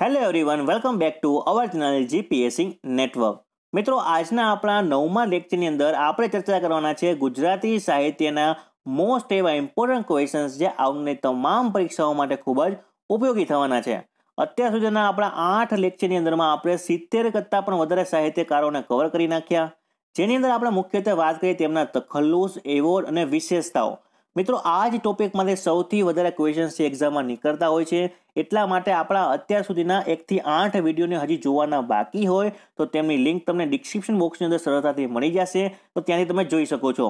hello everyone welcome back to our channel GPSC network મિત્રો આજના આપણા નવમા લેક્ચરની અંદર આપણે ચર્ચા કરવાના છે ગુજરાતી સાહિત્યના મોસ્ટ એવા ઇમ્પોર્ટન્ટ ક્વેશ્ચન્સ જે આવનારી તમામ પરીક્ષાઓ માટે ખૂબ જ ઉપયોગી થવાના છે અત્યાર સુધીના આપણા આઠ લેક્ચરની અંદરમાં આપણે સિત્તેર કરતાં પણ વધારે સાહિત્યકારોને કવર કરી નાખ્યા જેની અંદર આપણે મુખ્યત્વે વાત કરીએ તેમના તખલ્લુસ એવોર્ડ અને વિશેષતાઓ મિત્રો આ જ ટોપિક માટે સૌથી વધારે ક્વેશ્ચન્સ એક્ઝામમાં નીકળતા હોય છે એટલા માટે આપણા અત્યાર સુધીના એકથી આઠ વિડીયોને હજી જોવાના બાકી હોય તો તેમની લિંક તમને ડિસ્ક્રિપ્શન બોક્સની અંદર સરળતાથી મળી જશે તો ત્યાંથી તમે જોઈ શકો છો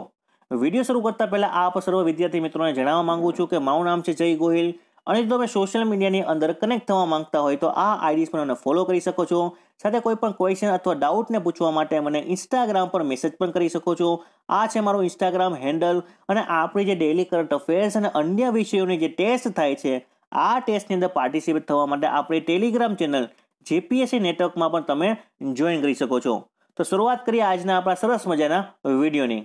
વિડીયો શરૂ કરતા પહેલાં આપ સર્વ વિદ્યાર્થી મિત્રોને જણાવવા માંગુ છું કે મારું નામ છે જય ગોહિલ અને જો તમે સોશિયલ મીડિયાની અંદર કનેક્ટ થવા માંગતા હોય તો આ આઈડીસ પર મને ફોલો કરી શકો છો સાથે કોઈ પણ ક્વેશ્ચન અથવા ડાઉટને પૂછવા માટે મને ઇન્સ્ટાગ્રામ પર મેસેજ પણ કરી શકો છો આ છે મારું ઇન્સ્ટાગ્રામ હેન્ડલ અને આપણી જે ડેલી કરંટ અફેર્સ અને અન્ય વિષયોની જે ટેસ્ટ થાય છે આ ટેસ્ટની અંદર પાર્ટિસિપેટ થવા માટે આપણી ટેલિગ્રામ ચેનલ જેપીએસસી નેટવર્કમાં પણ તમે જોઈન કરી શકો છો તો શરૂઆત કરીએ આજના આપણા સરસ મજાના વિડીયોની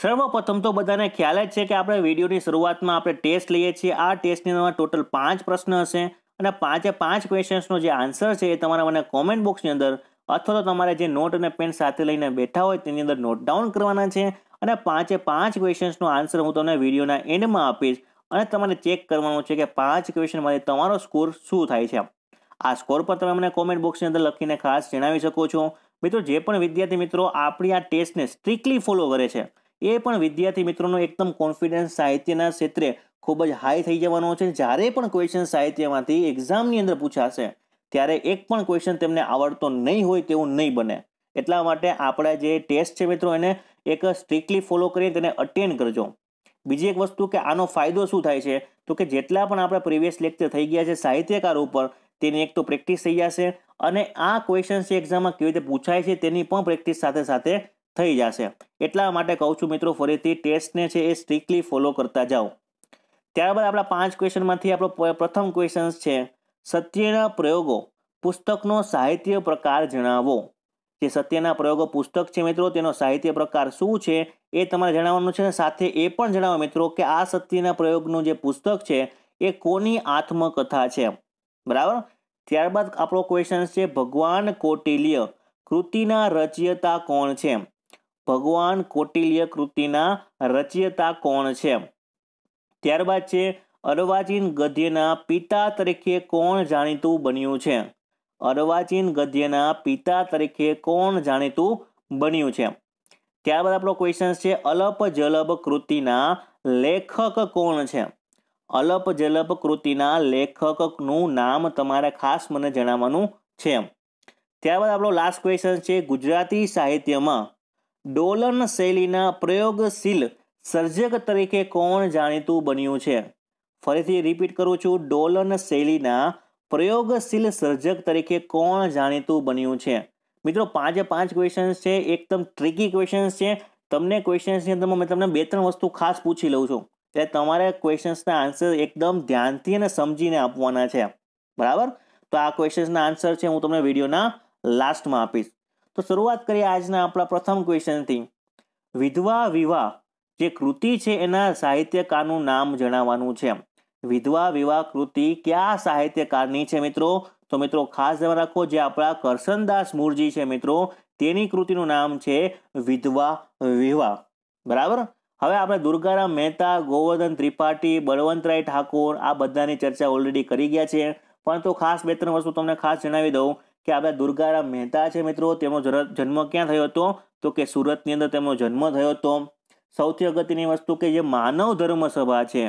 સર્વપ્રથમ તો બધાને ખ્યાલ જ છે કે આપણે વિડીયોની શરૂઆતમાં આપણે ટેસ્ટ લઈએ છીએ આ ટેસ્ટની અંદર ટોટલ પાંચ પ્રશ્ન હશે અને પાંચે પાંચ ક્વેશ્ચન્સનો જે આન્સર છે એ તમારા મને કોમેન્ટ બોક્સની અંદર અથવા તો તમારે જે નોટ અને પેન સાથે લઈને બેઠા હોય તેની અંદર નોટ ડાઉન કરવાના છે અને પાંચે પાંચ ક્વેશ્ચન્સનો આન્સર હું તમને વિડીયોના એન્ડમાં આપીશ અને તમારે ચેક કરવાનું છે કે પાંચ ક્વેશ્ચનમાંથી તમારો સ્કોર શું થાય છે આ સ્કોર પર તમે મને કોમેન્ટ બોક્સની અંદર લખીને ખાસ જણાવી શકો છો મિત્રો જે પણ વિદ્યાર્થી મિત્રો આપણી આ ટેસ્ટને સ્ટ્રિક્ટલી ફોલો કરે છે એ પણ વિદ્યાર્થી મિત્રોનો એકદમ કોન્ફિડન્સ સાહિત્યના ક્ષેત્રે ખૂબ જ હાઈ થઈ જવાનો છે જ્યારે પણ ક્વેશ્ચન સાહિત્યમાંથી એક્ઝામની અંદર પૂછાશે ત્યારે એક પણ ક્વેશ્ચન તેમને આવડતો નહીં હોય તેવું નહીં બને એટલા માટે આપણા જે ટેસ્ટ છે મિત્રો એને એક સ્ટ્રિકલી ફોલો કરી તેને અટેન્ડ કરજો બીજી એક વસ્તુ કે આનો ફાયદો શું થાય છે તો કે જેટલા પણ આપણા પ્રીવિયસ લેક્ચર થઈ ગયા છે સાહિત્યકાર ઉપર તેની એક તો પ્રેક્ટિસ થઈ જશે અને આ ક્વેશ્ચન્સ એક્ઝામમાં કેવી રીતે પૂછાય છે તેની પણ પ્રેક્ટિસ સાથે સાથે થઈ જશે એટલા માટે કહું છું મિત્રો ફરીથી ટેસ્ટને છે એ સ્ટ્રિકલી ફોલો કરતા જાઓ ત્યારબાદ આપણા પાંચ ક્વેશ્ચનમાંથી આપણો પ્રથમ ક્વેશ્ચન છે સત્યના પ્રયોગો પુસ્તકનો સાહિત્ય પ્રકાર જણાવો જે સત્યના પ્રયોગો પુસ્તક છે મિત્રો તેનો સાહિત્ય પ્રકાર શું છે એ તમારે જણાવવાનું છે સાથે એ પણ જણાવો મિત્રો કે આ સત્યના પ્રયોગનું જે પુસ્તક છે એ કોની આત્મકથા છે બરાબર ત્યારબાદ આપણો ક્વેશ્ચન છે ભગવાન કોટિલ્ય કૃતિના રચયતા કોણ છે ભગવાન કોટિલ્ય કૃતિના રચયતા કોણ છે ત્યારબાદ છે અર્વાચીન ગદ્યના પિતા તરીકે કોણ જાણીતું બન્યું છે અર્વાચીન ગદ્યના પિતા તરીકે કોણ જાણીતું બન્યું છે ત્યારબાદ આપણો ક્વેશ્ચન છે અલપ જલપ કૃતિના લેખક કોણ છે અલપ જલપ કૃતિના લેખકનું નામ તમારે ખાસ મને જણાવવાનું છે ત્યારબાદ આપણો લાસ્ટ ક્વેશ્ચન છે ગુજરાતી સાહિત્યમાં ડોલન શૈલીના પ્રયોગશીલ સર્જક તરીકે કોણ જાણીતું બન્યું છે ફરીથી રિપીટ કરું છું ડોલન શૈલીના પ્રયોગશીલ સર્જક તરીકે કોણ જાણીતું બન્યું છે મિત્રો પાંચે પાંચ ક્વેશ્ચન્સ છે એકદમ ટ્રિકી ક્વેશ્ચન્સ છે તમને ક્વેશ્ચન્સની અંદર મેં તમને બે ત્રણ વસ્તુ ખાસ પૂછી લઉં છું એટલે તમારે ક્વેશ્ચન્સના આન્સર એકદમ ધ્યાનથી અને સમજીને આપવાના છે બરાબર તો આ ક્વેશ્ચન્સના આન્સર છે હું તમને વિડીયોના લાસ્ટમાં આપીશ તો શરૂઆત કરીએ આજના આપણા પ્રથમ ક્વેશ્ચનથી વિધવા વિવાહ જે કૃતિ છે એના સાહિત્યકારનું નામ જણાવવાનું છે વિધવા વિવાહ કૃતિ કયા સાહિત્યકારની છે મિત્રો તો મિત્રો ખાસ ધ્યાન રાખો જે આપણા કરસનદાસ મુરજી છે મિત્રો તેની કૃતિનું નામ છે વિધવા વિવાહ બરાબર હવે આપણે દુર્ગારામ મહેતા ગોવર્ધન ત્રિપાઠી બળવંતરાય ઠાકોર આ બધાની ચર્ચા ઓલરેડી કરી ગયા છે પણ તો ખાસ બે ત્રણ વસ્તુ તમને ખાસ જણાવી દઉં કે આપણા દુર્ગારામ મહેતા છે મિત્રો તેમનો જન્મ ક્યાં થયો હતો તો કે સુરતની અંદર તેમનો જન્મ થયો હતો સૌથી અગત્યની વસ્તુ કે જે માનવ ધર્મ સભા છે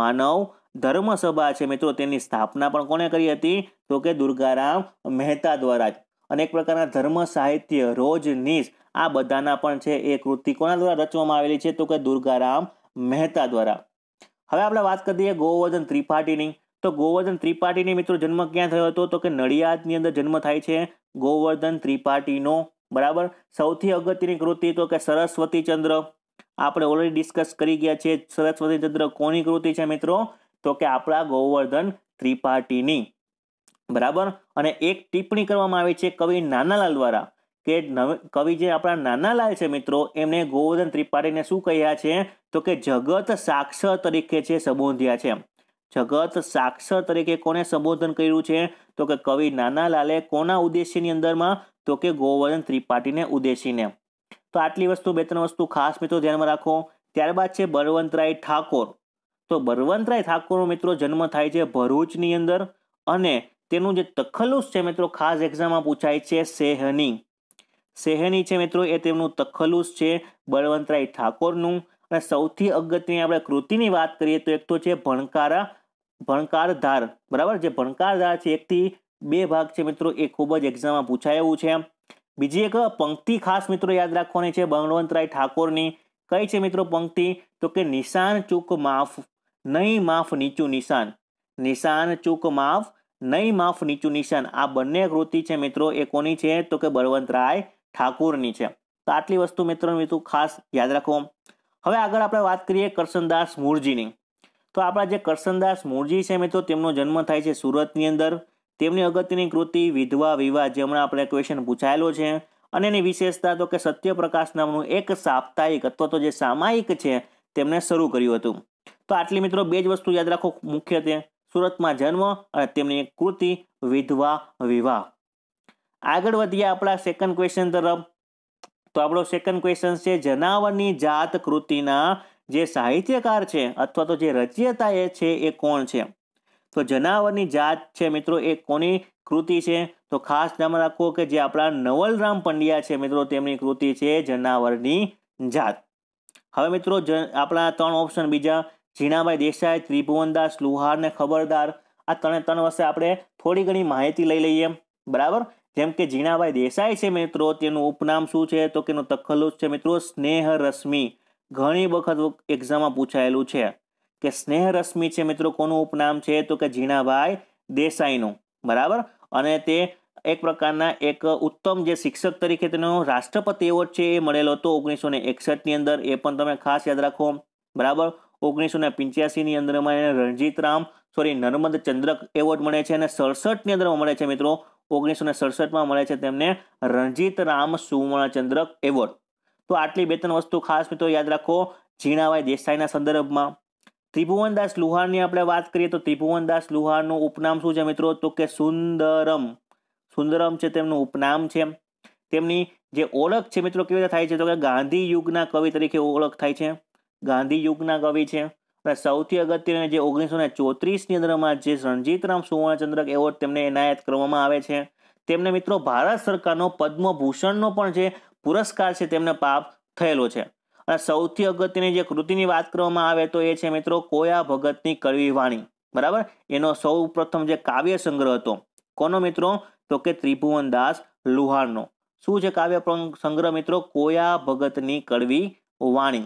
માનવ ધર્મ સભા છે મિત્રો તેની સ્થાપના પણ કોણે કરી હતી તો કે દુર્ગારામ મહેતા દ્વારા જ અનેક પ્રકારના ધર્મ સાહિત્ય રોજનીશ આ બધાના પણ છે એ કૃતિ કોના દ્વારા રચવામાં આવેલી છે તો કે દુર્ગારામ મહેતા દ્વારા હવે આપણે વાત કરી દઈએ ગોવર્ધન ત્રિપાઠીની તો ગોવર્ધન ત્રિપાઠીની મિત્રો જન્મ ક્યાં થયો હતો તો કે નડિયાદની અંદર જન્મ થાય છે ગોવર્ધન ત્રિપાઠીનો બરાબર સૌથી અગત્યની કૃતિ તો કે સરસ્વતી ચંદ્ર આપણે ઓલરેડી ડિસ્કસ કરી ગયા છે સરસ્વતી ચંદ્ર કોની કૃતિ છે મિત્રો તો કે આપણા ગોવર્ધન ત્રિપાઠીની બરાબર અને એક ટિપ્પણી કરવામાં આવી છે કવિ નાનાલાલ દ્વારા કે નવ કવિ જે આપણા નાનાલાલ છે મિત્રો એમણે ગોવર્ધન ત્રિપાઠીને શું કહ્યા છે તો કે જગત સાક્ષર તરીકે છે સંબોધ્યા છે જગત સાક્ષર તરીકે કોને સંબોધન કર્યું છે તો કે કવિ નાના લાલે કોના ઉદ્દેશ્યની અંદરમાં તો કે ગોવર્ધન ત્રિપાઠીને ઉદ્દેશીને તો આટલી વસ્તુ બે ત્રણ વસ્તુ ખાસ મિત્રો ધ્યાનમાં રાખો ત્યારબાદ છે બળવંતરાય ઠાકોર તો બળવંતરાય ઠાકોરનો મિત્રો જન્મ થાય છે ભરૂચની અંદર અને તેનું જે તખલુસ છે મિત્રો ખાસ એક્ઝામમાં પૂછાય છે સેહની સેહની છે મિત્રો એ તેમનું તખલુસ છે બળવંતરાય ઠાકોરનું અને સૌથી અગત્યની આપણે કૃતિની વાત કરીએ તો એક તો છે ભણકારા ભણકારધાર બરાબર જે ભણકારધાર છે એકથી બે ભાગ છે મિત્રો એ ખૂબ જ એક્ઝામમાં પૂછાય એવું છે બીજી એક પંક્તિ ખાસ મિત્રો યાદ રાખવાની છે બળવંતરાય ઠાકોરની કઈ છે મિત્રો પંક્તિ તો કે નિશાન ચૂક માફ નહીં માફ નીચું નિશાન નિશાન ચૂક માફ નહીં માફ નીચું નિશાન આ બંને કૃતિ છે મિત્રો એ કોની છે તો કે બળવંતરાય ઠાકોરની છે તો આટલી વસ્તુ મિત્રો મિત્રો ખાસ યાદ રાખો હવે આગળ આપણે વાત કરીએ કરશનદાસ મૂળજીની તો આપણા જે કરસનદાસ મૂળજી છે મિત્રો તેમનો જન્મ થાય છે સુરતની અંદર તેમની અગત્યની કૃતિ વિધવા વિવાહ જે હમણાં આપણે ક્વેશ્ચન પૂછાયેલો છે અને એની વિશેષતા તો કે સત્યપ્રકાશ નામનું એક સાપ્તાહિક અથવા તો જે સામાયિક છે તેમણે શરૂ કર્યું હતું તો આટલી મિત્રો બે જ વસ્તુ યાદ રાખો મુખ્યત્વે સુરતમાં જન્મ અને તેમની એક કૃતિ વિધવા વિવાહ આગળ વધીએ આપણા સેકન્ડ ક્વેશ્ચન તરફ તો આપણો સેકન્ડ ક્વેશ્ચન છે જનાવરની જાત કૃતિના જે સાહિત્યકાર છે અથવા તો જે રચયતા એ છે એ કોણ છે તો જનાવરની જાત છે મિત્રો એ કોની કૃતિ છે તો ખાસ ધ્યાનમાં રાખો કે જે આપણા નવલરામ પંડ્યા છે મિત્રો તેમની કૃતિ છે જનાવરની જાત હવે મિત્રો આપણા ત્રણ ઓપ્શન બીજા ઝીણાભાઈ દેસાઈ ત્રિભુવનદાસ લુહાર ને ખબરદાર આ ત્રણે ત્રણ વર્ષે આપણે થોડી ઘણી માહિતી લઈ લઈએ બરાબર જેમ કે ઝીણાભાઈ દેસાઈ છે મિત્રો તેનું ઉપનામ શું છે તો કે એનું છે મિત્રો સ્નેહ રશ્મિ ઘણી વખત એક્ઝામમાં પૂછાયેલું છે કે સ્નેહરશ્મિ છે મિત્રો કોનું ઉપનામ છે તો કે જીણાભાઈ દેસાઈનું બરાબર અને તે એક પ્રકારના એક ઉત્તમ જે શિક્ષક તરીકે તેનો રાષ્ટ્રપતિ એવોર્ડ છે એ મળેલો હતો ઓગણીસો ને એકસઠની અંદર એ પણ તમે ખાસ યાદ રાખો બરાબર ઓગણીસો ને પંચ્યાસીની અંદરમાં એને રણજીત રામ સોરી નર્મદ ચંદ્રક એવોર્ડ મળે છે અને સડસઠની અંદરમાં મળે છે મિત્રો ઓગણીસો ને સડસઠમાં મળે છે તેમને રણજીત રામ સુવર્ણચંદ્રક એવોર્ડ તો આટલી બે ત્રણ વસ્તુ ખાસ મિત્રો યાદ રાખો ઝીણાભાઈ દેસાઈના સંદર્ભમાં ત્રિભુવનદાસ લુહારની આપણે વાત કરીએ તો ત્રિભુવનદાસ લુહારનું ઉપનામ શું છે મિત્રો તો કે સુંદરમ સુંદરમ છે તેમનું ઉપનામ છે તેમની જે ઓળખ છે મિત્રો કેવી રીતે થાય છે તો કે ગાંધી યુગના કવિ તરીકે ઓળખ થાય છે ગાંધી યુગના કવિ છે અને સૌથી અગત્યને જે ઓગણીસો ને ચોત્રીસની અંદરમાં જે રણજીતરામ સુવર્ણચંદ્રક એવોર્ડ તેમને એનાયત કરવામાં આવે છે તેમને મિત્રો ભારત સરકારનો પદ્મભૂષણનો પણ જે પુરસ્કાર છે તેમને પાપ થયેલો છે અને સૌથી અગત્યની જે કૃતિની વાત કરવામાં આવે તો એ છે મિત્રો કોયા ભગતની કડવી વાણી બરાબર એનો સૌ પ્રથમ જે કાવ્ય સંગ્રહ હતો કોનો મિત્રો તો કે ત્રિભુવનદાસ લુહારનો શું છે કાવ્ય સંગ્રહ મિત્રો કોયા ભગતની કડવી વાણી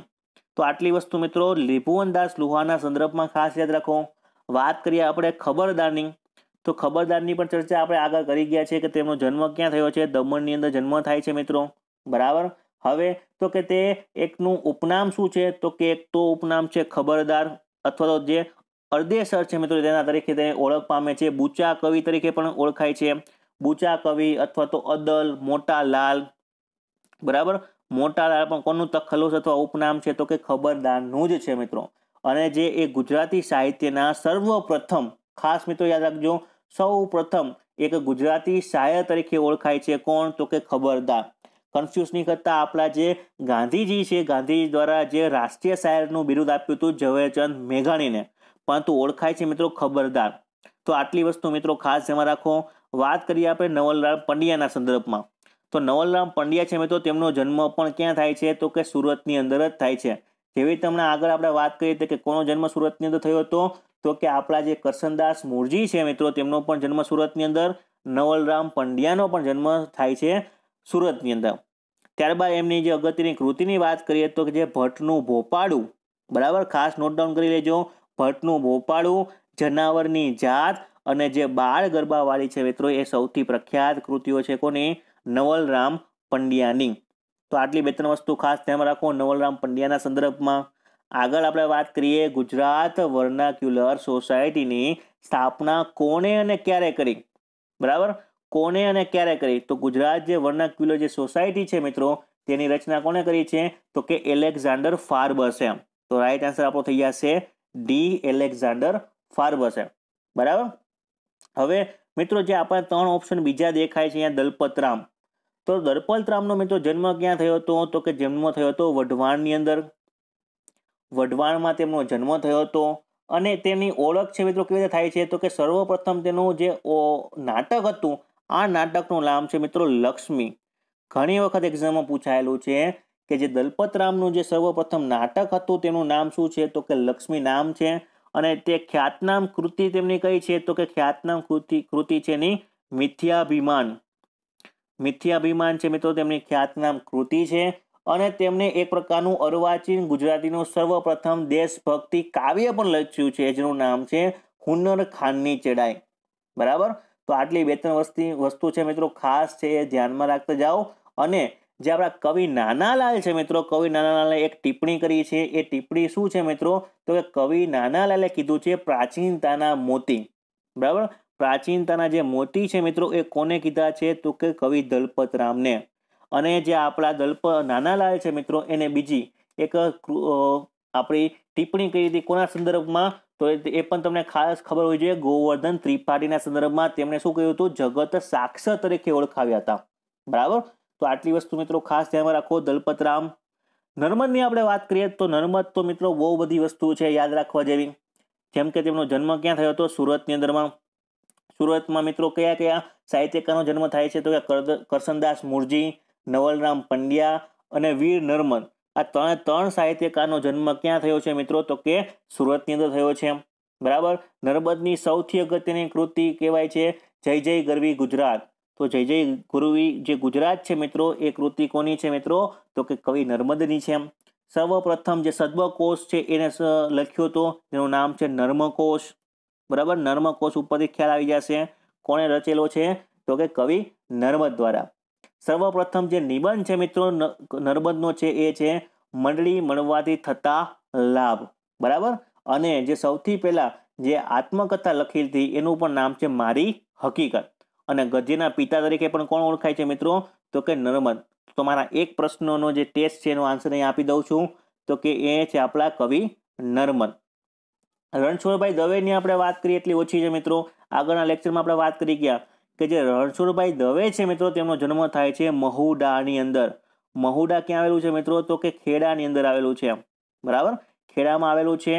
તો આટલી વસ્તુ મિત્રો ત્રિભુવનદાસ લુહારના સંદર્ભમાં ખાસ યાદ રાખો વાત કરીએ આપણે ખબરદારની તો ખબરદારની પણ ચર્ચા આપણે આગળ કરી ગયા છે કે તેમનો જન્મ ક્યાં થયો છે દમણની અંદર જન્મ થાય છે મિત્રો બરાબર હવે તો કે તે એકનું ઉપનામ શું છે તો કે એક તો ઉપનામ છે ખબરદાર અથવા તો જે અર્દેસર છે મિત્રો તેના તરીકે તેને ઓળખ પામે છે બુચા કવિ તરીકે પણ ઓળખાય છે બુચા કવિ અથવા તો અદલ મોટા લાલ બરાબર મોટા લાલ પણ કોનું તખલ્લુસ અથવા ઉપનામ છે તો કે ખબરદારનું જ છે મિત્રો અને જે એ ગુજરાતી સાહિત્યના સર્વપ્રથમ ખાસ મિત્રો યાદ રાખજો સૌ પ્રથમ એક ગુજરાતી શાયર તરીકે ઓળખાય છે કોણ તો કે ખબરદાર કન્ફ્યુઝ નહીં કરતા આપણા જે ગાંધીજી છે ગાંધીજી દ્વારા જે રાષ્ટ્રીય શાયરનું બિરુદ આપ્યું હતું ઝવેરચંદ મેઘાણીને પરંતુ ઓળખાય છે મિત્રો ખબરદાર તો આટલી વસ્તુ મિત્રો ખાસ જેમાં રાખો વાત કરીએ આપણે નવલરામ પંડ્યાના સંદર્ભમાં તો નવલરામ પંડ્યા છે મિત્રો તેમનો જન્મ પણ ક્યાં થાય છે તો કે સુરતની અંદર જ થાય છે જેવી રીતે આગળ આપણે વાત કરીએ હતી કે કોનો જન્મ સુરતની અંદર થયો હતો તો કે આપણા જે કરશનદાસ મુરજી છે મિત્રો તેમનો પણ જન્મ સુરતની અંદર નવલરામ પંડ્યાનો પણ જન્મ થાય છે સુરતની અંદર ત્યારબાદ એમની જે અગત્યની કૃતિની વાત કરીએ તો કે જે ભટ્ટનું ભોપાળું બરાબર ખાસ નોટ ડાઉન કરી લેજો ભટ્ટનું ભોપાળું જનાવરની જાત અને જે બાળ ગરબાવાળી છે મિત્રો એ સૌથી પ્રખ્યાત કૃતિઓ છે કોની નવલરામ પંડ્યાની તો આટલી બે ત્રણ વસ્તુ ખાસ ધ્યાનમાં રાખો નવલરામ પંડ્યાના સંદર્ભમાં આગળ આપણે વાત કરીએ ગુજરાત વર્નાક્યુલર સોસાયટીની સ્થાપના કોણે અને ક્યારે કરી બરાબર કોને અને ક્યારે કરી તો ગુજરાત જે વર્નાક્યુલર જે સોસાયટી છે મિત્રો તેની રચના કોને કરી છે તો કે એલેક્ઝાન્ડર ફાર્બસે તો રાઈટ આન્સર આપણો થઈ જશે ડી એલેક્ઝાન્ડર ફાર્બસે બરાબર હવે મિત્રો જે આપણે ત્રણ ઓપ્શન બીજા દેખાય છે અહીંયા દલપતરામ તો દલપતરામનો મિત્રો જન્મ ક્યાં થયો હતો તો કે જન્મ થયો હતો વઢવાણની અંદર વઢવાણમાં તેમનો જન્મ થયો હતો અને તેની ઓળખ છે મિત્રો કેવી રીતે થાય છે તો કે સર્વપ્રથમ તેનું જે નાટક હતું આ નાટકનું નામ છે મિત્રો લક્ષ્મી ઘણી વખત એક્ઝામમાં પૂછાયેલું છે કે જે દલપત રામનું જે સર્વપ્રથમ નાટક હતું તેનું નામ શું છે તો કે લક્ષ્મી નામ છે અને તે ખ્યાતનામ કૃતિ તેમની કઈ છે તો કે ખ્યાતનામ કૃતિ કૃતિ છે એની મિથ્યાભિમાન મિથ્યાભિમાન છે મિત્રો તેમની ખ્યાતનામ કૃતિ છે અને તેમણે એક પ્રકારનું અર્વાચીન ગુજરાતીનું સર્વપ્રથમ દેશભક્તિ કાવ્ય પણ લખ્યું છે જેનું નામ છે હુન્નર ખાનની ચડાઈ બરાબર તો આટલી બે ત્રણ વસ્તી વસ્તુ છે મિત્રો ખાસ છે એ ધ્યાનમાં રાખતા જાઓ અને જે આપણા કવિ નાનાલાલ છે મિત્રો કવિ નાનાલાલે એક ટિપ્પણી કરી છે એ ટિપ્પણી શું છે મિત્રો તો કે કવિ નાનાલાલે કીધું છે પ્રાચીનતાના મોતી બરાબર પ્રાચીનતાના જે મોતી છે મિત્રો એ કોને કીધા છે તો કે કવિ દલપતરામને અને જે આપણા દલપ નાનાલાલ છે મિત્રો એને બીજી એક આપણી ટિપ્પણી કરી હતી કોના સંદર્ભમાં તો એ પણ તમને ખાસ ખબર હોવી જોઈએ ગોવર્ધન ત્રિપાઠીના સંદર્ભમાં તેમણે શું કહ્યું હતું જગત સાક્ષર તરીકે ઓળખાવ્યા હતા બરાબર તો આટલી વસ્તુ મિત્રો ખાસ ધ્યાનમાં રાખો દલપતરામ નર્મદની આપણે વાત કરીએ તો નર્મદ તો મિત્રો બહુ બધી વસ્તુઓ છે યાદ રાખવા જેવી જેમ કે તેમનો જન્મ ક્યાં થયો હતો સુરતની અંદરમાં સુરતમાં મિત્રો કયા કયા સાહિત્યકારનો જન્મ થાય છે તો કે કરસનદાસ મુરજી નવલરામ પંડ્યા અને વીર નર્મદ આ ત્રણે ત્રણ સાહિત્યકારનો જન્મ ક્યાં થયો છે મિત્રો તો કે સુરતની અંદર થયો છે બરાબર નર્મદની સૌથી અગત્યની કૃતિ કહેવાય છે જય જય ગરવી ગુજરાત તો જય જય ગુરુવી જે ગુજરાત છે મિત્રો એ કૃતિ કોની છે મિત્રો તો કે કવિ નર્મદની છે સર્વપ્રથમ જે સદ્વકોષ છે એને લખ્યો હતો એનું નામ છે નર્મકોષ બરાબર નર્મકોષ ઉપરથી ખ્યાલ આવી જશે કોણે રચેલો છે તો કે કવિ નર્મદ દ્વારા સર્વપ્રથમ જે નિબંધ છે મિત્રો નર્મદનો છે એ છે મંડળી મળવાથી થતા લાભ બરાબર અને જે સૌથી પહેલા જે આત્મકથા લખી હતી એનું પણ નામ છે મારી હકીકત અને ગધેના પિતા તરીકે પણ કોણ ઓળખાય છે મિત્રો તો કે નર્મદ તમારા એક પ્રશ્નનો જે ટેસ્ટ છે એનો આન્સર અહીં આપી દઉં છું તો કે એ છે આપણા કવિ નર્મદ રણછોડભાઈ દવેની આપણે વાત કરીએ એટલી ઓછી છે મિત્રો આગળના લેક્ચરમાં આપણે વાત કરી ગયા કે જે રણછોડભાઈ દવે છે મિત્રો તેમનો જન્મ થાય છે મહુડાની અંદર મહુડા ક્યાં આવેલું છે મિત્રો તો કે ખેડાની અંદર આવેલું છે બરાબર ખેડામાં આવેલું છે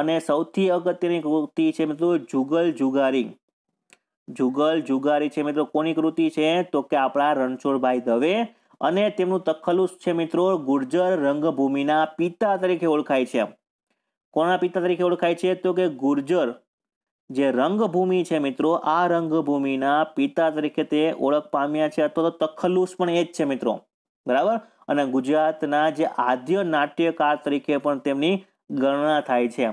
અને સૌથી અગત્યની કૃતિ છે મિત્રો જુગલ જુગારી જુગલ જુગારી છે મિત્રો કોની કૃતિ છે તો કે આપણા રણછોડભાઈ દવે અને તેમનું તખલ્લુસ છે મિત્રો ગુર્જર રંગભૂમિના પિતા તરીકે ઓળખાય છે કોના પિતા તરીકે ઓળખાય છે તો કે ગુર્જર જે રંગભૂમિ છે મિત્રો આ રંગભૂમિના પિતા તરીકે તે ઓળખ પામ્યા છે અથવા તો તખલ્લુસ પણ એ જ છે મિત્રો બરાબર અને ગુજરાતના જે આદ્ય નાટ્યકાર તરીકે પણ તેમની ગણના થાય છે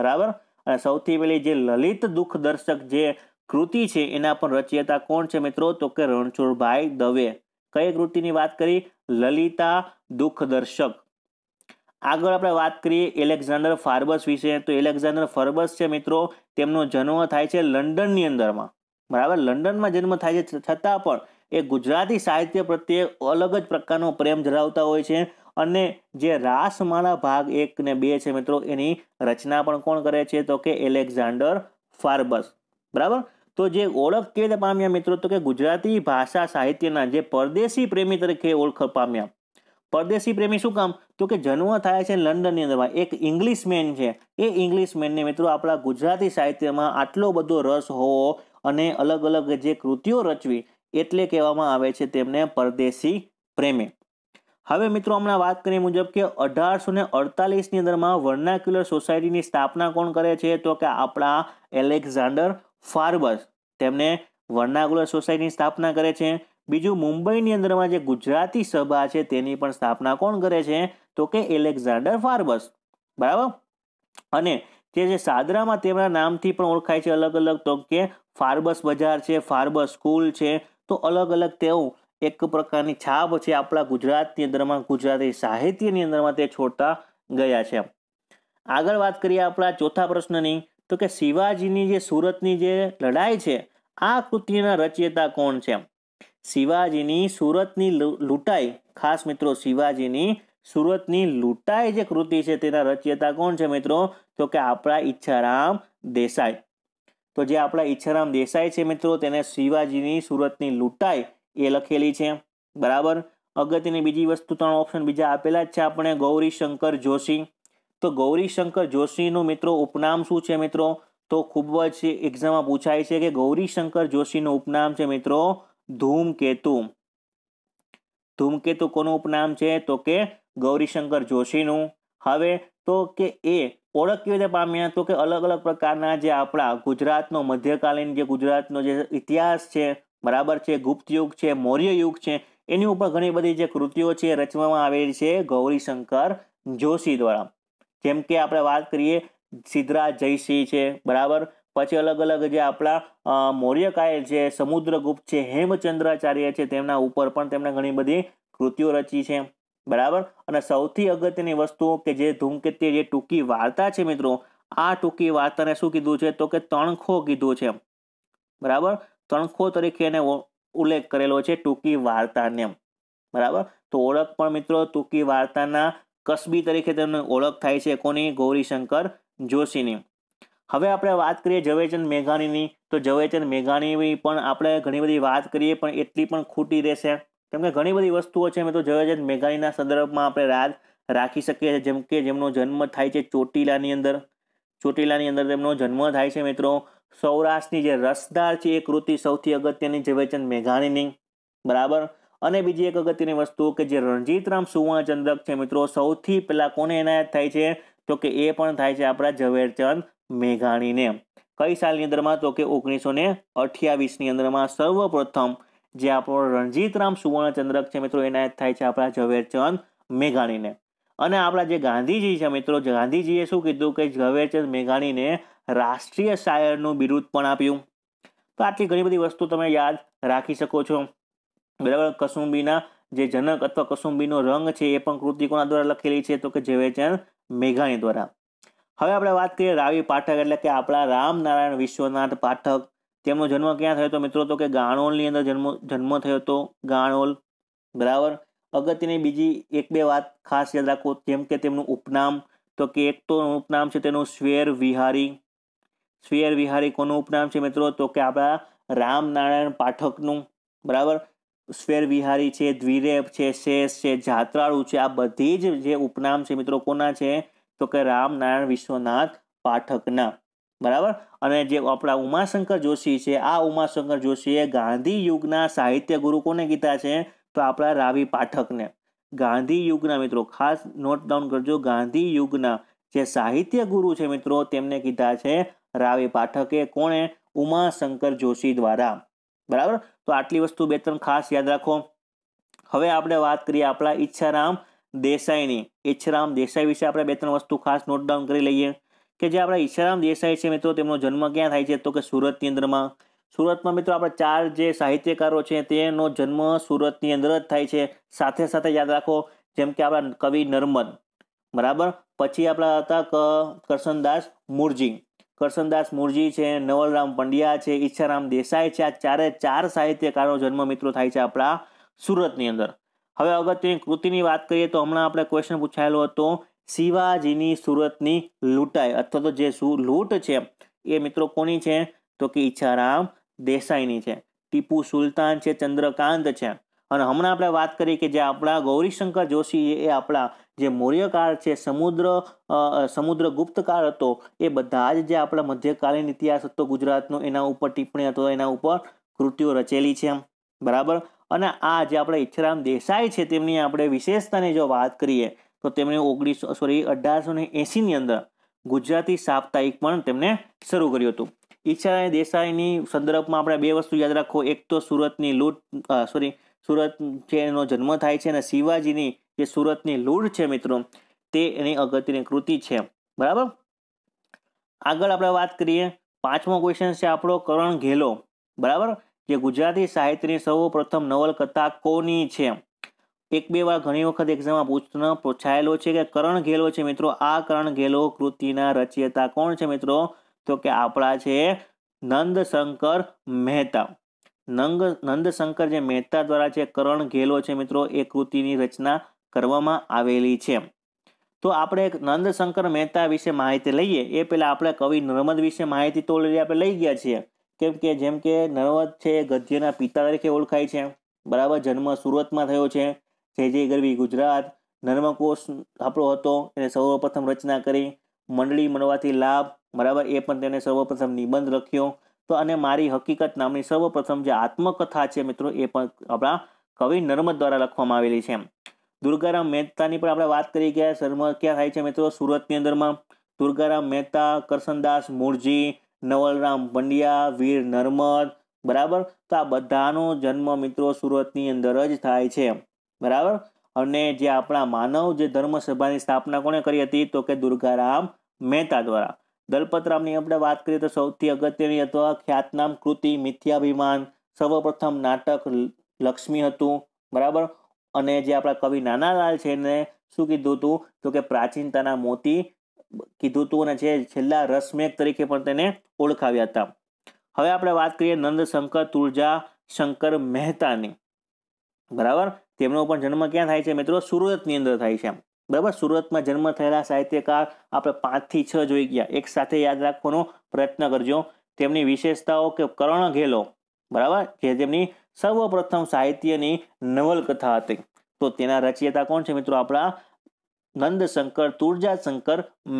બરાબર અને સૌથી પહેલી જે લલિત દુઃખદર્શક જે કૃતિ છે એના પણ રચયતા કોણ છે મિત્રો તો કે રણછોડભાઈ દવે કઈ કૃતિની વાત કરી લલિતા દુઃખદર્શક આગળ આપણે વાત કરીએ એલેક્ઝાન્ડર ફાર્બસ વિશે તો એલેક્ઝાન્ડર ફાર્બસ છે મિત્રો તેમનો જન્મ થાય છે લંડનની અંદરમાં બરાબર લંડનમાં જન્મ થાય છે છતાં પણ એ ગુજરાતી સાહિત્ય પ્રત્યે અલગ જ પ્રકારનો પ્રેમ ધરાવતા હોય છે અને જે રાસમાળા ભાગ એક ને બે છે મિત્રો એની રચના પણ કોણ કરે છે તો કે એલેક્ઝાન્ડર ફાર્બસ બરાબર તો જે ઓળખ કેવી પામ્યા મિત્રો તો કે ગુજરાતી ભાષા સાહિત્યના જે પરદેશી પ્રેમી તરીકે ઓળખ પામ્યા પરદેશી પ્રેમી શું કામ તો કે જન્મ થાય છે લંડનની અંદરમાં એક ઇંગ્લિશમેન છે એ ઇંગ્લિશમેનને મિત્રો આપણા ગુજરાતી સાહિત્યમાં આટલો બધો રસ હોવો અને અલગ અલગ જે કૃતિઓ રચવી એટલે કહેવામાં આવે છે તેમને પરદેશી પ્રેમી હવે મિત્રો હમણાં વાત કરી મુજબ કે અઢારસો ને અડતાલીસની અંદરમાં વર્નાક્યુલર સોસાયટીની સ્થાપના કોણ કરે છે તો કે આપણા એલેક્ઝાન્ડર ફાર્બસ તેમને વર્નાક્યુલર સોસાયટીની સ્થાપના કરે છે બીજું મુંબઈની અંદરમાં જે ગુજરાતી સભા છે તેની પણ સ્થાપના કોણ કરે છે તો કે એલેક્ઝાન્ડર ફાર્બસ બરાબર અને તે જે સાદરામાં તેમના નામથી પણ ઓળખાય છે અલગ અલગ તો કે ફાર્બસ બજાર છે ફાર્બસ સ્કૂલ છે તો અલગ અલગ તેઓ એક પ્રકારની છાપ છે આપણા ગુજરાતની અંદરમાં ગુજરાતી સાહિત્યની અંદરમાં તે છોડતા ગયા છે આગળ વાત કરીએ આપણા ચોથા પ્રશ્નની તો કે શિવાજીની જે સુરતની જે લડાઈ છે આ કૃતિના રચયિતા કોણ છે શિવાજીની સુરતની લૂંટાઈ ખાસ મિત્રો શિવાજીની સુરતની લૂંટાઈ જે કૃતિ છે તેના રચયતા કોણ છે મિત્રો તો કે આપણા ઈચ્છારામ દેસાઈ તો જે આપણા ઈચ્છારામ દેસાઈ છે મિત્રો તેને શિવાજીની સુરતની લૂંટાઈ એ લખેલી છે બરાબર અગત્યની બીજી વસ્તુ ત્રણ ઓપ્શન બીજા આપેલા જ છે આપણે ગૌરીશંકર જોશી તો ગૌરીશંકર જોશીનું મિત્રો ઉપનામ શું છે મિત્રો તો ખૂબ જ એક્ઝામમાં પૂછાય છે કે ગૌરીશંકર જોશીનું ઉપનામ છે મિત્રો ધૂમકેતુ ધૂમકેતુ કોનું ઉપનામ છે તો કે ગૌરીશંકર જોશીનું હવે તો કે એ ઓળખ કેવી રીતે પામ્યા તો કે અલગ અલગ પ્રકારના જે આપણા ગુજરાતનો મધ્યકાલીન જે ગુજરાતનો જે ઇતિહાસ છે બરાબર છે ગુપ્ત યુગ છે મૌર્ય યુગ છે એની ઉપર ઘણી બધી જે કૃતિઓ છે રચવામાં આવેલી છે ગૌરીશંકર જોશી દ્વારા જેમ કે આપણે વાત કરીએ સિદ્ધરાજ જયસિંહ છે બરાબર પછી અલગ અલગ જે આપણા મૌર્યકાય છે સમુદ્રગુપ્ત છે હેમચંદ્રાચાર્ય છે તેમના ઉપર પણ તેમણે ઘણી બધી કૃતિઓ રચી છે બરાબર અને સૌથી અગત્યની વસ્તુઓ કે જે ધૂમકેતી જે ટૂંકી વાર્તા છે મિત્રો આ ટૂંકી વાર્તાને શું કીધું છે તો કે તણખો કીધું છે બરાબર તણખો તરીકે એને ઉલ્લેખ કરેલો છે ટૂંકી વાર્તાને બરાબર તો ઓળખ પણ મિત્રો ટૂંકી વાર્તાના કસબી તરીકે તેમને ઓળખ થાય છે કોની ગૌરીશંકર જોશીની હવે આપણે વાત કરીએ ઝવેરચંદ મેઘાણીની તો ઝવેરચંદ મેઘાણીની પણ આપણે ઘણી બધી વાત કરીએ પણ એટલી પણ ખોટી રહેશે કેમ કે ઘણી બધી વસ્તુઓ છે મેં તો ઝવેરચંદ મેઘાણીના સંદર્ભમાં આપણે રાજ રાખી શકીએ છીએ જેમ કે જેમનો જન્મ થાય છે ચોટીલાની અંદર ચોટીલાની અંદર તેમનો જન્મ થાય છે મિત્રો સૌરાષ્ટ્રની જે રસદાર છે એ કૃતિ સૌથી અગત્યની ઝવેરચંદ મેઘાણીની બરાબર અને બીજી એક અગત્યની વસ્તુ કે જે રણજીતરામ સુવર્ણચંદ્રક છે મિત્રો સૌથી પહેલાં કોને એનાયત થાય છે તો કે એ પણ થાય છે આપણા ઝવેરચંદ મેઘાણીને કઈ સાલની અંદરમાં તો કે ઓગણીસો ને અઠ્યાવીસની અંદરમાં સર્વપ્રથમ જે આપણો રણજીતરામ સુવર્ણચંદ્રક છે મિત્રો એનાયત થાય છે આપણા ઝવેરચંદ મેઘાણીને અને આપણા જે ગાંધીજી છે મિત્રો ગાંધીજીએ શું કીધું કે ઝવેરચંદ મેઘાણીને રાષ્ટ્રીય શાયરનું બિરુદ પણ આપ્યું તો આટલી ઘણી બધી વસ્તુ તમે યાદ રાખી શકો છો બરાબર કસુંબીના જે જનક અથવા કસુંબીનો રંગ છે એ પણ કૃતિ કોના દ્વારા લખેલી છે તો કે ઝવેરચંદ મેઘાણી દ્વારા હવે આપણે વાત કરીએ રાવી પાઠક એટલે કે આપણા રામનારાયણ વિશ્વનાથ પાઠક તેમનો જન્મ ક્યાં થયો હતો મિત્રો તો કે ગાણોલની અંદર જન્મ જન્મ થયો હતો ગાણોલ બરાબર અગત્યની બીજી એક બે વાત ખાસ યાદ રાખો જેમ કે તેમનું ઉપનામ તો કે એક તો ઉપનામ છે તેનું શ્વેર વિહારી શ્વેર વિહારી કોનું ઉપનામ છે મિત્રો તો કે આપણા રામનારાયણ પાઠકનું બરાબર શ્વેર વિહારી છે દ્વિરેપ છે શેષ છે જાત્રાળુ છે આ બધી જ જે ઉપનામ છે મિત્રો કોના છે તો કે રામનારાયણ વિશ્વનાથ પાઠકના બરાબર અને જે આપણા ઉમાશંકર જોશી છે આ ઉમાશંકર જોશીએ ગાંધી યુગના સાહિત્ય ગુરુ કોને કીધા છે તો આપણા રાવી પાઠકને ગાંધી યુગના મિત્રો ખાસ નોટ ડાઉન કરજો ગાંધી યુગના જે સાહિત્ય ગુરુ છે મિત્રો તેમને કીધા છે રાવી પાઠકે કોણે ઉમાશંકર જોશી દ્વારા બરાબર તો આટલી વસ્તુ બે ત્રણ ખાસ યાદ રાખો હવે આપણે વાત કરીએ આપણા ઈચ્છારામ દેસાઈની ઈચ્છરામ દેસાઈ વિશે આપણે બે ત્રણ વસ્તુ ખાસ નોટ ડાઉન કરી લઈએ કે જે આપણા ઈચ્છરામ દેસાઈ છે મિત્રો તેમનો જન્મ ક્યાં થાય છે તો કે સુરતની અંદરમાં સુરતમાં મિત્રો આપણે ચાર જે સાહિત્યકારો છે તેનો જન્મ સુરતની અંદર જ થાય છે સાથે સાથે યાદ રાખો જેમ કે આપણા કવિ નર્મદ બરાબર પછી આપણા હતા કરશનદાસ મુરજી કરશનદાસ મુરજી છે નવલરામ પંડ્યા છે ઈચ્છારામ દેસાઈ છે આ ચારે ચાર સાહિત્યકારો જન્મ મિત્રો થાય છે આપણા સુરતની અંદર હવે અગત્યની કૃતિની વાત કરીએ તો હમણાં આપણે ક્વેશ્ચન પૂછાયેલો હતો શિવાજીની સુરતની લૂંટાઈ અથવા તો જે લૂંટ છે એ મિત્રો કોની છે તો કે ઈચ્છારામ દેસાઈની છે ટીપુ સુલતાન છે ચંદ્રકાંત છે અને હમણાં આપણે વાત કરી કે જે આપણા ગૌરીશંકર જોશી એ આપણા જે મૌર્યકાળ છે સમુદ્ર સમુદ્ર કાળ હતો એ બધા જ જે આપણા મધ્યકાલીન ઇતિહાસ હતો ગુજરાતનો એના ઉપર ટિપ્પણી હતો એના ઉપર કૃતિઓ રચેલી છે બરાબર અને આ જે આપણે ઈચ્છરામ દેસાઈ છે તેમની આપણે વિશેષતાની જો વાત કરીએ તો તેમણે ઓગણીસો સોરી અઢારસો ને એંસીની અંદર ગુજરાતી સાપ્તાહિક પણ તેમણે શરૂ કર્યું હતું ઈચ્છારામ દેસાઈની સંદર્ભમાં આપણે બે વસ્તુ યાદ રાખો એક તો સુરતની લૂંટ સોરી સુરત છે એનો જન્મ થાય છે અને શિવાજીની જે સુરતની લૂંટ છે મિત્રો તે એની અગત્યની કૃતિ છે બરાબર આગળ આપણે વાત કરીએ પાંચમો ક્વેશ્ચન છે આપણો કરણ ઘેલો બરાબર કે ગુજરાતી સાહિત્યની સૌપ્રથમ નવલકથા કોની છે એક બે વાર ઘણી વખત એક્ઝામમાં પૂછનો પૂછાયેલો છે કે કરણ ઘેલો છે મિત્રો આ કરણ ઘેલો કૃતિના રચયતા કોણ છે મિત્રો તો કે આપણા છે નંદશંકર મહેતા નંગ નંદશંકર જે મહેતા દ્વારા જે કરણ ઘેલો છે મિત્રો એ કૃતિની રચના કરવામાં આવેલી છે તો આપણે નંદશંકર મહેતા વિશે માહિતી લઈએ એ પહેલાં આપણે કવિ નર્મદ વિશે માહિતી તો આપણે લઈ ગયા છીએ કેમ કે જેમ કે નર્મદ છે ગદ્યના પિતા તરીકે ઓળખાય છે બરાબર જન્મ સુરતમાં થયો છે જે જે ગરવી ગુજરાત નર્મકોષ આપણો હતો એને સર્વપ્રથમ રચના કરી મંડળી મળવાથી લાભ બરાબર એ પણ તેને સર્વપ્રથમ નિબંધ લખ્યો તો અને મારી હકીકત નામની સર્વપ્રથમ જે આત્મકથા છે મિત્રો એ પણ આપણા કવિ નર્મદ દ્વારા લખવામાં આવેલી છે દુર્ગારામ મહેતાની પણ આપણે વાત કરી ગયા શર્મા ક્યાં થાય છે મિત્રો સુરતની અંદરમાં દુર્ગારામ મહેતા કરસનદાસ મૂળજી નવલરામ પંડ્યા વીર નર્મદ બરાબર તો આ બધાનો જન્મ મિત્રો સુરતની અંદર જ થાય છે બરાબર અને જે આપણા માનવ જે ધર્મસભાની સ્થાપના કોણે કરી હતી તો કે દુર્ગારામ મહેતા દ્વારા દલપતરામની આપણે વાત કરીએ તો સૌથી અગત્યની અથવા ખ્યાતનામ કૃતિ મિથ્યાભિમાન સર્વપ્રથમ નાટક લક્ષ્મી હતું બરાબર અને જે આપણા કવિ નાનાલાલ છે એને શું કીધું હતું તો કે પ્રાચીનતાના મોતી કીધું હતું અને જે છેલ્લા રસમેક તરીકે પણ તેને ઓળખાવ્યા હતા હવે આપણે વાત કરીએ નંદશંકર તુળજા શંકર મહેતાની બરાબર તેમનો પણ જન્મ ક્યાં થાય છે મિત્રો સુરતની અંદર થાય છે બરાબર સુરતમાં જન્મ થયેલા સાહિત્યકાર આપણે પાંચથી છ જોઈ ગયા એક સાથે યાદ રાખવાનો પ્રયત્ન કરજો તેમની વિશેષતાઓ કે કર્ણ ઘેલો બરાબર જે તેમની સર્વપ્રથમ સાહિત્યની નવલકથા હતી તો તેના રચયતા કોણ છે મિત્રો આપણા નંદશંકર તુરજાશંકર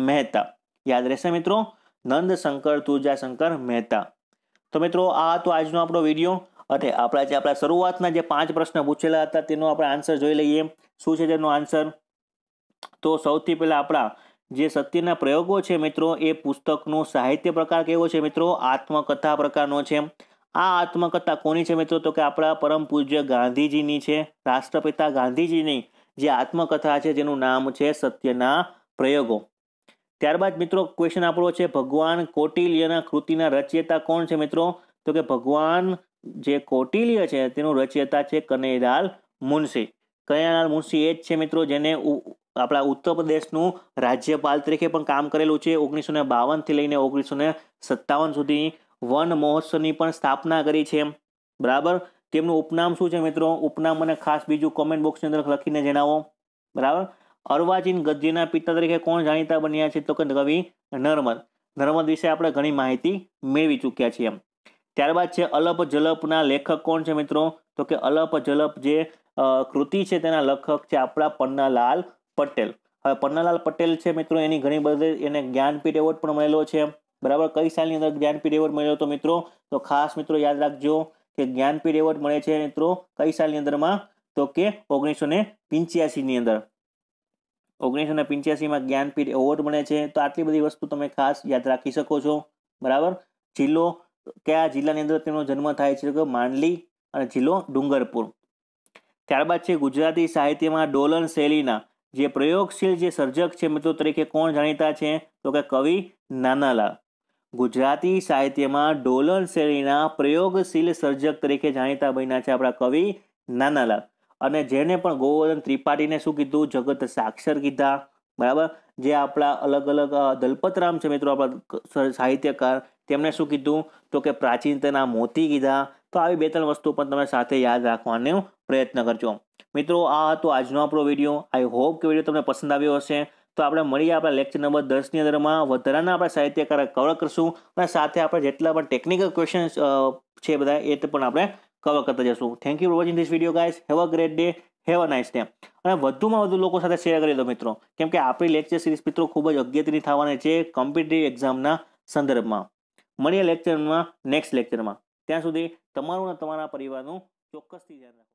મહેતા યાદ રહેશે મિત્રો નંદશંકર તુરજાશંકર મહેતા તો મિત્રો આ હતો આજનો આપણો વિડીયો અને આપણા જે આપણા શરૂઆતના જે પાંચ પ્રશ્ન પૂછેલા હતા તેનો આપણે આન્સર જોઈ લઈએ શું છે તેનો આન્સર તો સૌથી પહેલાં આપણા જે સત્યના પ્રયોગો છે મિત્રો એ પુસ્તકનો સાહિત્ય પ્રકાર કેવો છે મિત્રો આત્મકથા પ્રકારનો છે આ આત્મકથા કોની છે મિત્રો તો કે આપણા પરમ પૂજ્ય ગાંધીજીની છે રાષ્ટ્રપિતા ગાંધીજીની જે આત્મકથા છે જેનું નામ છે સત્યના પ્રયોગો ત્યારબાદ મિત્રો ક્વેશ્ચન આપણો છે ભગવાન કોટિલ્યના કૃતિના રચયિતા કોણ છે મિત્રો તો કે ભગવાન જે કોટિલ્ય છે તેનું રચયતા છે કનૈલાલ મુનશી કનૈલાલ મુનશી એ જ છે મિત્રો જેને આપણા ઉત્તર પ્રદેશનું રાજ્યપાલ તરીકે પણ કામ કરેલું છે ઓગણીસો ને બાવનથી લઈને ઓગણીસો ને સત્તાવન સુધી વન મહોત્સવની પણ સ્થાપના કરી છે બરાબર તેમનું ઉપનામ શું છે મિત્રો ઉપનામ મને ખાસ બીજું કોમેન્ટ બોક્સની અંદર લખીને જણાવો બરાબર અર્વાચીન ગદ્યના પિતા તરીકે કોણ જાણીતા બન્યા છે તો કે કવિ નર્મદ નર્મદ વિશે આપણે ઘણી માહિતી મેળવી ચૂક્યા છીએ ત્યારબાદ છે અલપ જલપના લેખક કોણ છે મિત્રો તો કે અલપ જલપ જે કૃતિ છે તેના લેખક છે આપણા પન્નાલાલ પટેલ હવે પન્નાલાલ પટેલ છે મિત્રો એની ઘણી બધી એને જ્ઞાનપીઠ એવોર્ડ પણ મળેલો છે બરાબર કઈ સાલની અંદર જ્ઞાનપીઠ એવોર્ડ મળ્યો તો મિત્રો તો ખાસ મિત્રો યાદ રાખજો કે જ્ઞાનપીઠ એવોર્ડ મળે છે મિત્રો કઈ સાલની અંદરમાં તો કે ઓગણીસો ને પિંચ્યાસીની અંદર ઓગણીસો ને પિંચ્યાસીમાં જ્ઞાનપીઠ એવોર્ડ મળે છે તો આટલી બધી વસ્તુ તમે ખાસ યાદ રાખી શકો છો બરાબર જિલ્લો કયા જિલ્લાની અંદર તેમનો જન્મ થાય છે કે માંડલી અને જિલ્લો ડુંગરપુર ત્યારબાદ છે ગુજરાતી સાહિત્યમાં ડોલન શૈલીના જે પ્રયોગશીલ જે સર્જક છે મિત્રો તરીકે કોણ જાણીતા છે તો કે કવિ નાનાલાલ ગુજરાતી સાહિત્યમાં ડોલન શ્રેણીના પ્રયોગશીલ સર્જક તરીકે જાણીતા બન્યા છે આપણા કવિ નાનાલાલ અને જેને પણ ગોવર્ધન ત્રિપાઠીને શું કીધું જગત સાક્ષર કીધા બરાબર જે આપણા અલગ અલગ દલપતરામ છે મિત્રો આપણા સાહિત્યકાર તેમણે શું કીધું તો કે પ્રાચીનતાના મોતી કીધા તો આવી બે ત્રણ વસ્તુ પણ તમે સાથે યાદ રાખવાનો પ્રયત્ન કરજો મિત્રો આ હતો આજનો આપણો વિડીયો આઈ હોપ કે વિડીયો તમને પસંદ આવ્યો હશે તો આપણે મળીએ આપણા લેક્ચર નંબર દસની અંદરમાં વધારાના આપણા સાહિત્યકાર કવર કરશું અને સાથે આપણે જેટલા પણ ટેકનિકલ ક્વેશ્ચન છે બધા એ પણ આપણે કવર કરતા જશું thank you for watching this video guys have a great day have a nice day અને વધુમાં વધુ લોકો સાથે શેર કરી દો મિત્રો કેમ કે આપણી લેક્ચર સિરીઝ મિત્રો ખૂબ જ અગત્યની થવાની છે કોમ્પિટિટિવ એક્ઝામના સંદર્ભમાં મળીએ લેક્ચરમાં નેક્સ્ટ લેક્ચરમાં ત્યાં સુધી તમારું અને તમારા પરિવારનું ચોક્કસથી ધ્યાન રાખો